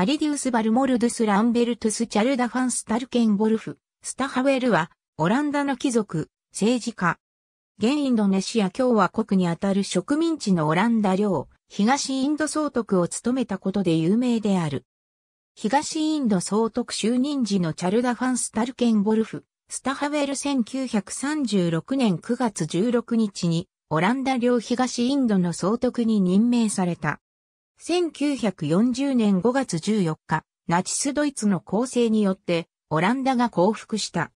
アリディウス・バルモルドゥス・ランベルトゥス・チャルダ・ファンス・タルケン・ボルフ、スタハウェルは、オランダの貴族、政治家。現インドネシア共和国にあたる植民地のオランダ領、東インド総督を務めたことで有名である。東インド総督就任時のチャルダ・ファンス・タルケン・ボルフ、スタハウェル1936年9月16日に、オランダ領東インドの総督に任命された。1940年5月14日、ナチスドイツの構成によって、オランダが降伏した。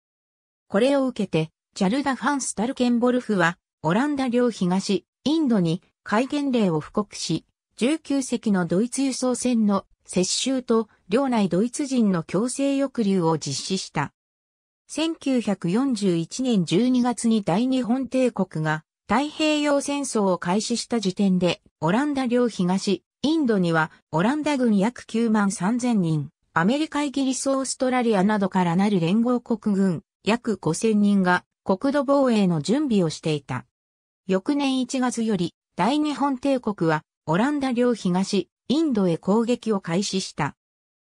これを受けて、チャルダ・ファンス・タルケンボルフは、オランダ領東、インドに戒厳令を布告し、19隻のドイツ輸送船の接収と領内ドイツ人の強制抑留を実施した。1941年12月に大日本帝国が太平洋戦争を開始した時点で、オランダ領東、インドにはオランダ軍約9万3000人、アメリカイギリスオーストラリアなどからなる連合国軍約5000人が国土防衛の準備をしていた。翌年1月より大日本帝国はオランダ領東、インドへ攻撃を開始した。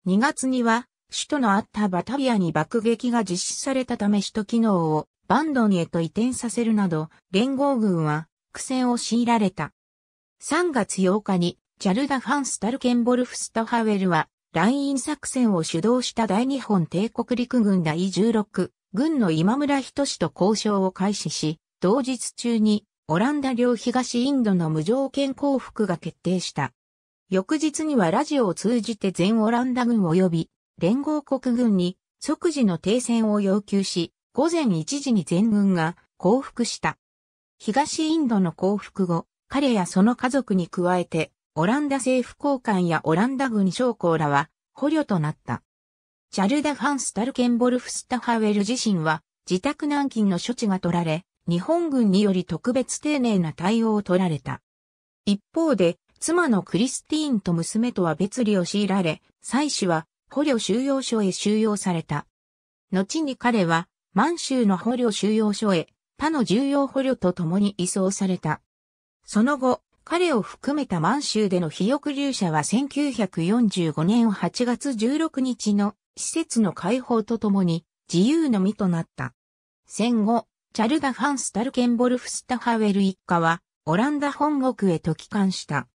2月には首都のあったバタビアに爆撃が実施されたため首都機能をバンドンへと移転させるなど連合軍は苦戦を強いられた。3月8日にチャルダ・ファン・スタルケンボルフ・スタハウェルは、ライン作戦を主導した大日本帝国陸軍第16軍の今村人志と交渉を開始し、同日中にオランダ領東インドの無条件降伏が決定した。翌日にはラジオを通じて全オランダ軍及び連合国軍に即時の停戦を要求し、午前1時に全軍が降伏した。東インドの降伏後、彼やその家族に加えてオランダ政府高官やオランダ軍将校らは捕虜となった。チャルダ・ファンス・タルケンボルフ・スタハウェル自身は自宅軟禁の処置が取られ、日本軍により特別丁寧な対応を取られた。一方で、妻のクリスティーンと娘とは別離を強いられ、妻子は捕虜収容所へ収容された。後に彼は満州の捕虜収容所へ他の重要捕虜と共に移送された。その後、彼を含めた満州での肥沃流者は1945年8月16日の施設の解放とともに自由の身となった。戦後、チャルダ・ファンスタルケンボルフ・スタハウェル一家はオランダ本国へと帰還した。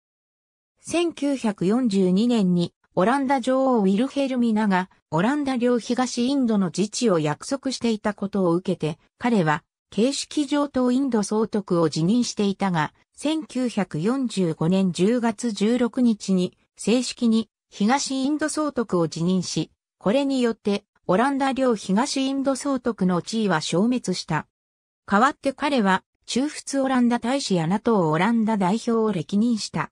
1942年にオランダ女王ウィルヘルミナがオランダ領東インドの自治を約束していたことを受けて彼は形式上とインド総督を辞任していたが、1945年10月16日に正式に東インド総督を辞任し、これによってオランダ領東インド総督の地位は消滅した。代わって彼は中仏オランダ大使や NATO オランダ代表を歴任した。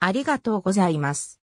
ありがとうございます。